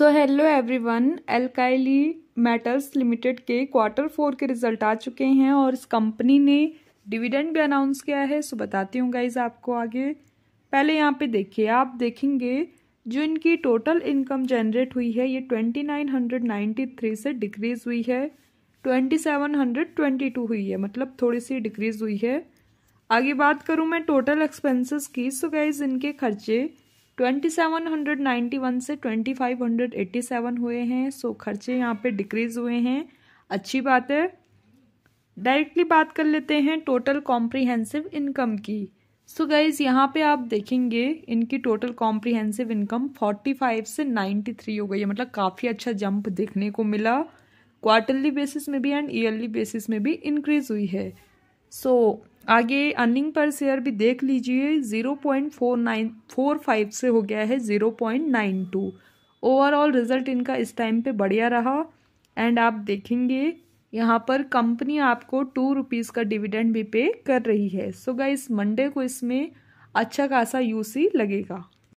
सो hello everyone alkali metals limited के quarter four के result आ चुके हैं और इस कंपनी ने डिविडेंड भी अनाउंस किया है सो बताती हूँ गाइज आपको आगे पहले यहाँ पे देखिए आप देखेंगे जो इनकी टोटल इनकम जनरेट हुई है ये twenty nine hundred ninety three से डिक्रीज़ हुई है twenty seven hundred twenty two हुई है मतलब थोड़ी सी डिक्रीज़ हुई है आगे बात करूँ मैं टोटल एक्सपेंसेस की सो गाइज इनके खर्चे 2791 से 2587 हुए हैं सो खर्चे यहाँ पे डिक्रीज हुए हैं अच्छी बात है डायरेक्टली बात कर लेते हैं टोटल कॉम्प्रीहेंसिव इनकम की सो गाइज यहाँ पे आप देखेंगे इनकी टोटल कॉम्प्रीहेंसिव इनकम 45 से 93 हो गई है मतलब काफ़ी अच्छा जंप देखने को मिला क्वार्टरली बेसिस में भी एंड ईयरली बेसिस में भी इंक्रीज हुई है सो so, आगे अर्निंग पर शेयर भी देख लीजिए zero point four nine four five से हो गया है zero point nine two overall result इनका इस टाइम पे बढ़िया रहा एंड आप देखेंगे यहाँ पर कंपनी आपको टू रुपीज़ का डिविडेंड भी पे कर रही है सो गाइस मंडे को इसमें अच्छा खासा यूसी लगेगा